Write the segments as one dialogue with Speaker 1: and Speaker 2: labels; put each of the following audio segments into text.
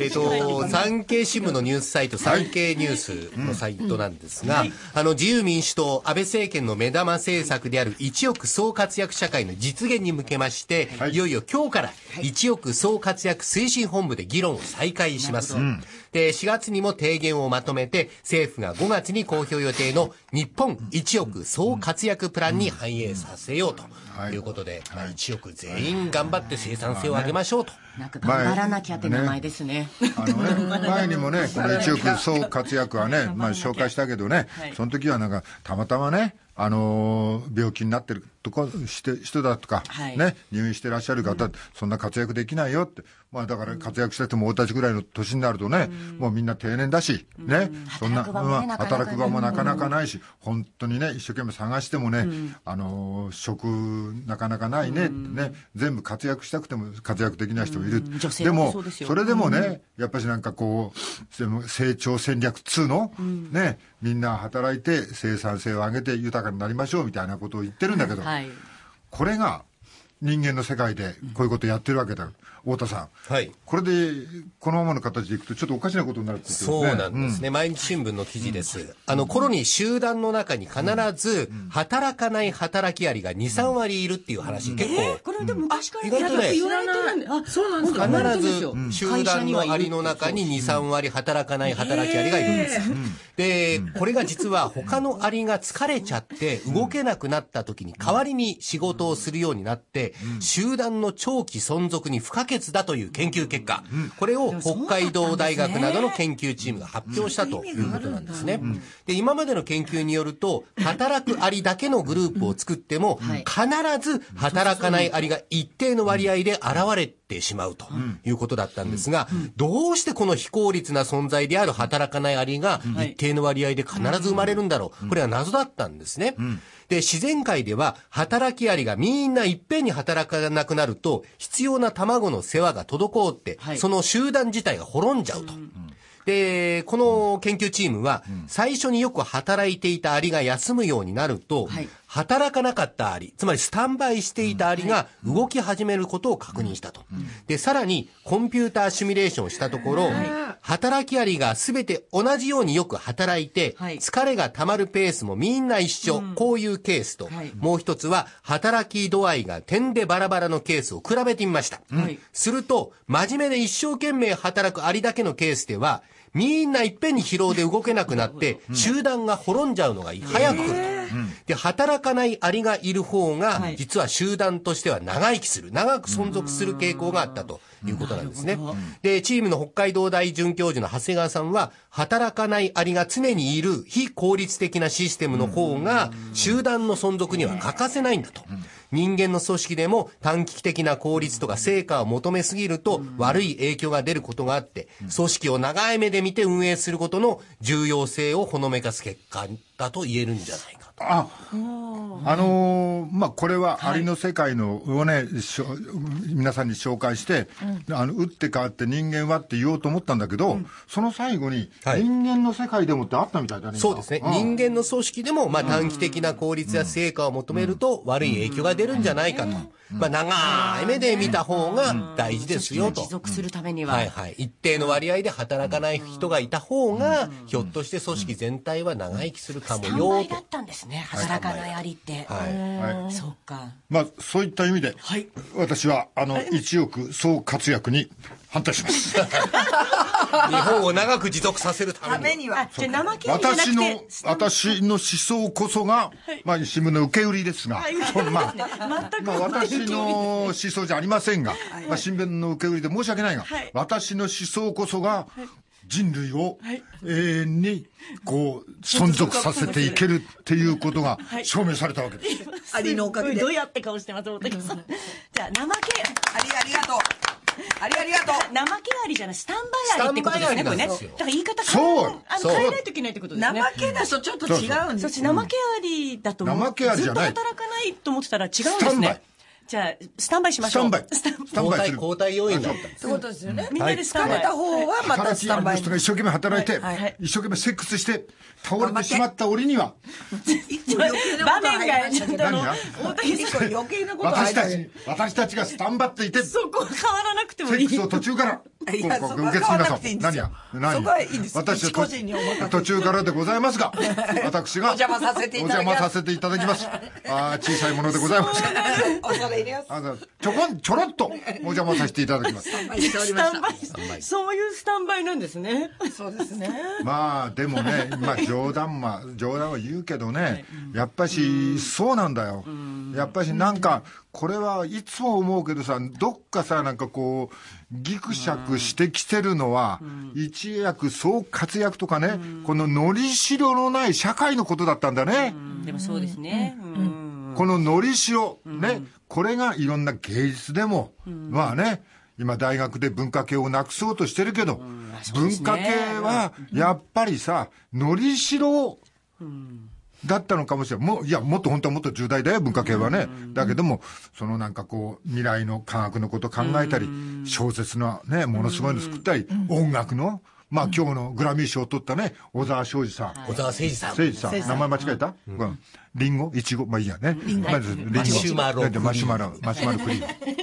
Speaker 1: えっ、と、産経新聞のニュースサイト、産経ニュースのサイトなんですが、あの、自由民主党、安倍政権の目玉政策である一億総活躍社会の実現に向けまして、い、よいよ今日から一億総活躍推進本部で議論を再開します。で、4月にも提言をまとめて、政府が5月に公表予定の日本1億総活躍プランに反映させようということで、まあ、1億全員頑張って生産性を上げましょうと。なんか頑張らなきゃって名前ですね。あのね、前にもね、この1億
Speaker 2: 総活躍はね、まあ紹介したけどね、その時はなんか、たまたまね、あの病気になってる。とかして人だとか、はい、ね、入院してらっしゃる方、うん、そんな活躍できないよって、まあ、だから活躍してても俺たちぐらいの年になるとね、うん、もうみんな定年だし、ね、そんな、働く場もなかなかないし、本当にね、一生懸命探してもね、あの、職、なかなかないねってね、全部活躍したくても活躍できない人もいる。でも、それでもね、やっぱりなんかこう、成長戦略2の、ね、みんな働いて生産性を上げて豊かになりましょうみたいなことを言ってるんだけど、はいい、これが人間の世界でこういうことやってるわけだ、うん、太田さん、はい、これでこのままの形でいくと、ちょっとおかしなことになるってことですねそうなんですね、
Speaker 1: うん、毎日新聞の記事です、うん、あの頃に集団の中に必ず、働かない働きアリが2、3割いるっていう話、結構、えー、これでも昔から言われて
Speaker 2: るんで、あそうなんですか必ず集団の
Speaker 1: アリの中に2、3割働かない働きアリがいるんです。えー、で、これが実は、他のアリが疲れちゃって、動けなくなった時に、代わりに仕事をするようになって、集団の長期存続に不可欠だという研究結果、これを北海道大学などの研究チームが発表したということなんですね。で、今までの研究によると、働くアリだけのグループを作っても、必ず働かないアリが一定の割合で現れてってしまうということだったんですが、どうしてこの非効率な存在である働かないアリが一定の割合で必ず生まれるんだろう。これは謎だったんですね。で、自然界では働きアリがみんないっぺんに働かなくなると、必要な卵の世話が滞って、その集団自体が滅んじゃうと。で、この研究チームは、最初によく働いていたアリが休むようになると、働かなかったアリ、つまりスタンバイしていたアリが動き始めることを確認したと。で、さらにコンピューターシミュレーションしたところ、働きアリが全て同じようによく働いて、疲れが溜まるペースもみんな一緒、こういうケースと、もう一つは働き度合いが点でバラバラのケースを比べてみました。すると、真面目で一生懸命働くアリだけのケースでは、みんないっぺんに疲労で動けなくなって、集団が滅んじゃうのが早く来ると。で、働かないアリがいる方が、実は集団としては長生きする、長く存続する傾向があったということなんですね。で、チームの北海道大准教授の長谷川さんは、働かないアリが常にいる非効率的なシステムの方が、集団の存続には欠かせないんだと。人間の組織でも短期的な効率とか成果を求めすぎると悪い影響が出ることがあって、組織を長い目で見て運営することの重要性をほのめかす結果だと言えるんじゃないか
Speaker 2: と。あ、あのー、まあ、これはアリの世界のをね、はい、皆さんに紹介して、うん、あの、打って変わって人間はって言おう
Speaker 1: と思ったんだけど、うん、その最後に、人間の世界でもってあったみたいだね。そうですね。人間の組織でも、まあ、短期的な効率や成果を求めると、悪い影響が出るんじゃないかと。まあ、長い目で見た方が大事ですよと。持続するためには。はいはい。一定の割合で働かない人がいた方が、ひょっとして組織全体は長生きするかもよと。だったんですね、働かないアリって。はい。そうか。まあ、そういった意
Speaker 2: 味で、はい、私は、あの、一億総活躍に反対します。日本を長く持続させるためには。私の、私の思想こそが、まあ、新聞の受け売りですが、まあ、
Speaker 1: まあ、私の思
Speaker 2: 想じゃありませんが、まあ、新聞の受け売りで申し訳ないが、私の思想こそが、人類を永遠にこう存続させていけるっていうことが 証明されたわけです。ありのおかげで。どうやって顔してます、さん。じゃあ、怠け。ありありがとう。ありありがとう。怠けありじゃない、スタンバイありってことですね、これね。だから言
Speaker 1: い方変えあの変えないといけないってことですね。怠けだとちょっと違うんです。そっち怠けありだと思う。けありじゃない。ずっと働かないと思ってたら違うんですね。じゃあ、スタンバイしましょう。スタンバイ。スタンバイ。交代要員だったってことですよね。みんなでスタンバ疲れた方はまたスタンバイ。人が一
Speaker 2: 生懸命働いて、一生懸命セックスして、倒れてしまった俺には。場面が、ちょっと大竹さん。余計なこと 私たち、私たちがスタンバっていて。そこ変わらなくてもいい。セックスを途中から。いや、そこは受け継ぎましょ何や何や私個人に途中からでございますが、私がお邪魔させていただきます。お邪魔させていただきます。ああ、小さいものでございます恐れ入ります。あちょこん、ちょろっとお邪魔させていただきます。スタンバイ、そういうスタンバイなんですね。そうですね。まあ、でもね、まあ、冗談ま、冗談は言うけどね、やっぱし、そうなんだよ。やっぱし、なんか、これはいつも思うけどさ、どっかさ、なんかこう、ぎくしゃくしてきてるのは、うん、一躍総活躍とかね、うん、こののりしろのない社会のことだったんだね。
Speaker 1: でもそうですね。この
Speaker 2: のりしろ、ね、これがいろんな芸術でも、まあね、今大学で文化系をなくそうとしてるけど、文化系はやっぱりさ、のりしろを、だったのかもしれない。もう、いや、もっと本当はもっと重大だよ、文化系はね。だけども、そのなんかこう、未来の科学のこと考えたり、小説のね、ものすごいの作ったり、音楽の、まあ今日のグラミー賞を取ったね、小沢昭二さん。小沢誠二さん。誠二さん。名前間違えたうん。リンゴいちごまあいいやね。リンゴ。マシュマロ。マシュマロ。マシュマロクリ
Speaker 1: ーム。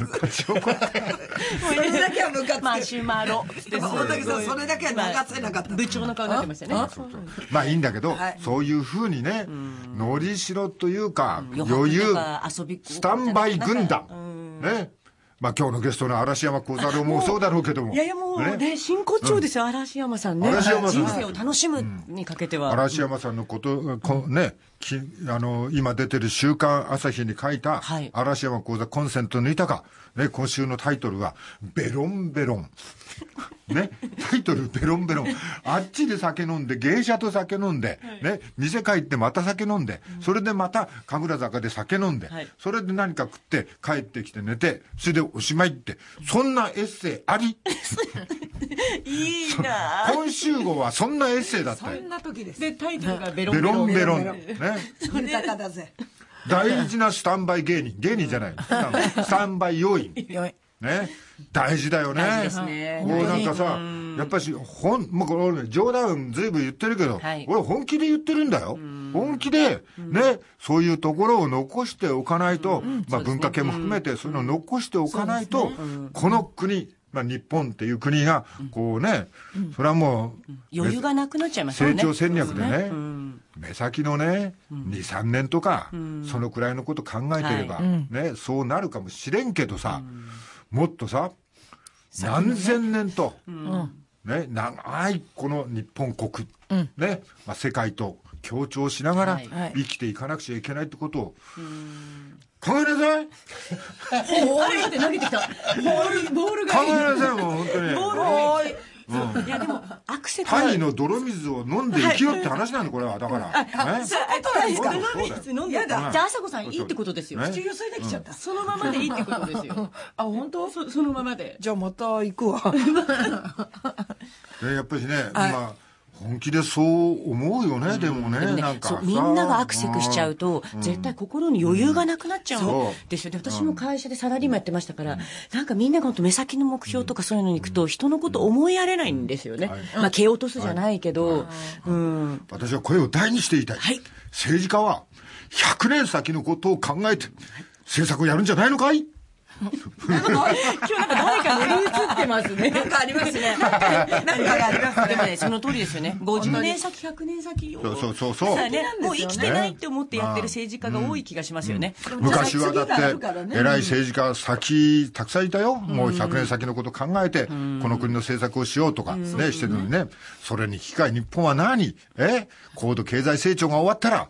Speaker 1: ムカつく。それだけはムカつく。マシュマロ。大竹さん、それだけは流せなかった。部長の顔になってましたね。
Speaker 2: まあいいんだけど、そういうふうにね、のりしろというか、余裕、スタンバイ軍団。ね。まあ今日のゲストの嵐山小猿もそうだろうけども。いやいやもうもうね、
Speaker 1: 真骨頂ですよ、嵐山さんね。嵐山さん人生を楽しむ
Speaker 2: にかけては。嵐山さんのこと、こね、きあの、今出てる週刊朝日に書いた、嵐山講座コンセント抜いたか、ね、今週のタイトルは、ベロンベロン。ね、タイトルベロンベロン。あっちで酒飲んで、芸者と酒飲んで、ね、店帰ってまた酒飲んで、それでまた神楽坂で酒飲んで、それで何か食って帰ってきて寝て、それでおしまいって、そんなエッセイあり
Speaker 1: いいな
Speaker 2: 今週号はそんなエッセイだったそん
Speaker 1: な時ですでタイトルがベロンベロンベロンね豊かだぜ
Speaker 2: 大事なスタンバイ芸人芸人じゃないスタンバイ要員ね、大事だよね。大うなんかさ、やっぱし、本、もうこれ、ね、冗談ずいぶん言ってるけど、俺本気で言ってるんだよ。本気で、ね、そういうところを残しておかないと、まあ文化系も含めてそういうのを残しておかないと、この国、まあ、日本っていう国が、こうね、うん、それはもう、余裕が
Speaker 1: なくなっちゃいますね。成長戦略でね、でねうん、
Speaker 2: 目先のね、うん、2、3年とか、うん、そのくらいのこと考えてれば、はい、ね、そうなるかもしれんけどさ、もっとさ、何千年と、ね、長いこの日本国、ね、まあ、世界と協調しながら生きていかなくちゃいけないってことを、考えなさい。
Speaker 1: ボールって投げてきた。ボール、ボールが。考えなさい、もう、本当に。ボール。うん、いやでもアクセタイの
Speaker 2: 泥水を飲んで生きろって話なのこれはだから、あそういうことなんですか泥水飲んでじゃあ朝子さんいいってことですよ口ゆすいできちゃった
Speaker 1: そのままでいいってことですよあ本当そのままでじゃあまた行くわ
Speaker 2: やっぱりねまあ本気でそう思うよね、うん、でもね、ね、なんかみんながアクセクしちゃうと、うん、絶対心に余裕がなくなっちゃうん
Speaker 1: ですよ、で私も会社でサラリーマンやってましたから、うん、なんかみんなが本当目先の目標とかそういうのに行くと、人のこと思いやれないんですよね、まあ、蹴落とすじゃ
Speaker 2: ないけど、はい、うん、私は声を大にしていたい、はい、政治家は100年先のことを考えて政策をやるんじゃないのかいなんか今日なんか誰か乗り移ってますね。なんかありますね。なんかあります。でもね、そ
Speaker 1: の通りですよね。50年先、100年先を。そうそうそう。ね、もう生きてないって思ってやってる政治家が多い気がしますよね。昔はだって、偉い政治
Speaker 2: 家先、たくさんいたよ。もう100年先のこと考えて、この国の政策をしようとかね、してるのにね。それに引き換え日本は何え高度経済成長が終わったら、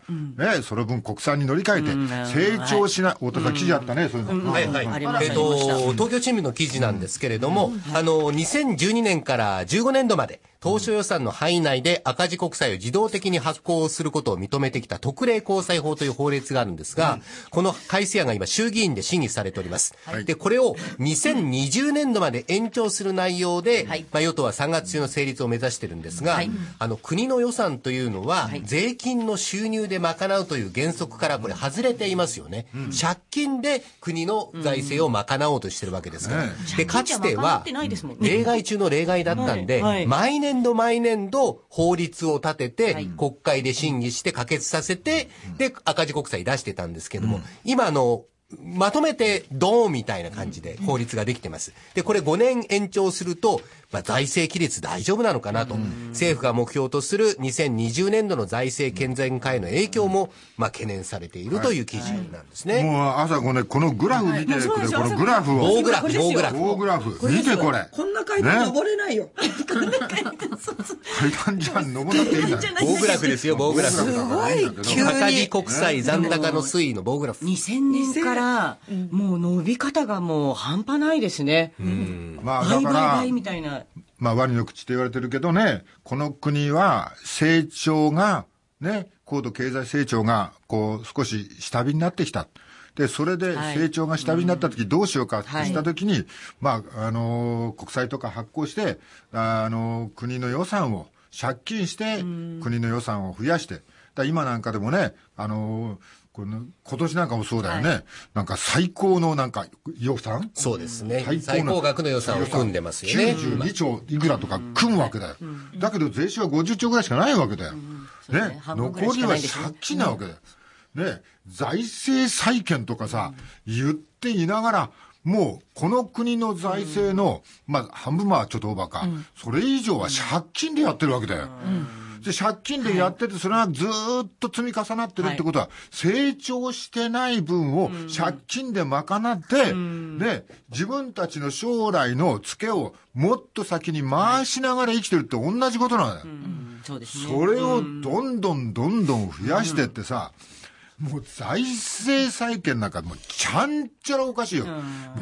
Speaker 2: ね、その分国産に乗り換えて、成長しない、太田さん記事あったね、そういうの。はいはい。えっと、
Speaker 1: 東京新聞の記事なんですけれども、あの、2012年から15年度まで、当初予算の範囲内で赤字国債を自動的に発行することを認めてきた特例公債法という法律があるんですが、この改正案が今衆議院で審議されております。で、これを2020年度まで延長する内容で、まあ、与党は3月中の成立を目指してるんですが、あの、国の予算というのは、税金の収入で賄うという原則からこれ外れていますよね。借金で国の財政を賄おうとしてるわけですから。で、かつては、例外中の例外だったんで、毎年年度毎年度法律を立てて、国会で審議して可決させて、で、赤字国債出してたんですけども、今のまとめてドーンみたいな感じで法律ができてます。で、これ5年延長すると、まあ、財政規律大丈夫なのかなと、政府が目標とする2020年度の財政健全化への影響も、まあ、懸念されているという記事なんですね。はいはい、もう朝こ、ね、このグラフ見てこのグラフを。棒グラフ、棒グラフ。棒グラフ。見てこれ。こんな階段登れないよ。階段じゃん、登らなくていいんだ棒グラフですよ、棒グラフ。すごい、急に。高木国債残高の推移の棒グラフ。2000年から、もう伸び方がもう半端ないですね。うん。まあ、だから、倍みた
Speaker 2: いな。まあ、ワニの口って言われてるけどね、この国は成長が、ね、高度経済成長が、こう、少し下火になってきた。で、それで成長が下火になった時、どうしようかてした時に、はいうんはい、まあ、あのー、国債とか発行して、あのー、国の予算を借金して、国の予算を増やして、だ今なんかでもね、あのー、この今年なんかもそうだよね、はい、なんか最高のなんか予算そうですね最高最高額の予算を組んでますよね92兆いくらとか組むわけだよ、うんうん、だけど税収は50兆ぐらいしかないわけだよ、う
Speaker 1: ん、ね、ね、残りは借金なわけだよ、
Speaker 2: ね財政再建とかさ、言っていながらもうこの国の財政の、まあ半分はちょっとオーバーか、それ以上は借金でやってるわけだよ、で、借金でやってて、それがずっと積み重なってるってことは、成長してない分を借金で賄って、で、自分たちの将来のツケをもっと先に回しながら生きてるって同じことなんだよ。それをどんどんどんどん増やしてってさ、もう財政再建なんかもうちゃんちゃらおかしいよ。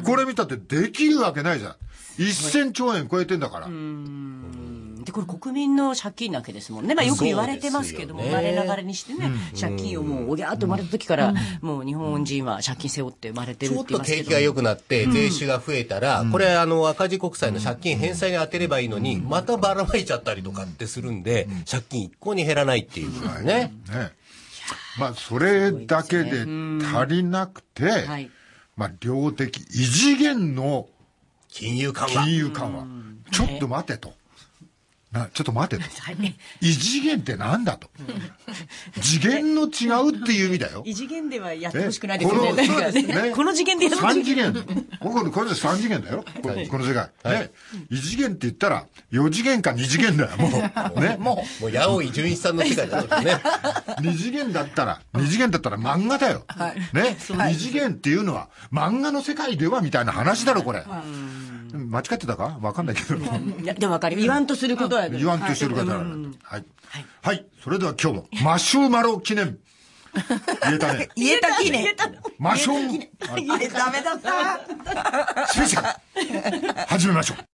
Speaker 2: これ見たってできるわけないじゃん。1000兆円超えてんだから。
Speaker 1: で、これ国民の借金なわけですもんね。まあよく言われてますけども、生まれながらにしてね、借金をもうおぎゃーっと生まれた時から、もう日本人は借金背負って生まれてるってちょっと景気が良くなって、税収が増えたら、これあの赤字国債の借金返済に当てればいいのに、またばらまいちゃったりとかってするんで、借金一向に減らないっていうね。ね。まあそれだけで足りなくて、まあ
Speaker 2: 量的異次元の金融緩和。金融緩和。ちょっと待てと。なちょっと待てと、異次元ってなんだと、次元の違うっていう意味だよ、異
Speaker 1: 次元ではやってほしくないですよね、このね この次元でやってほしくない、3次元、
Speaker 2: こここれで3次元だよ、この世界、ね、異次元って言ったら、4次元か2次元だよ、もう、ね、もう、もう八尾純一さんの世界だとね、2 次元だったら、2次元だったら漫画だよ、ね、2次元っていうのは、漫画の世界ではみたいな話だろ、これ。うん間違ってたかわかんないけど。い
Speaker 1: や、でもわかる。言わんとすることや言わんとすることやは
Speaker 2: い。はい。それでは今日も、マシューマロ記念。言えたね。言えた記念。マシュー言えた、ダメだった。スペシャル。始めましょう。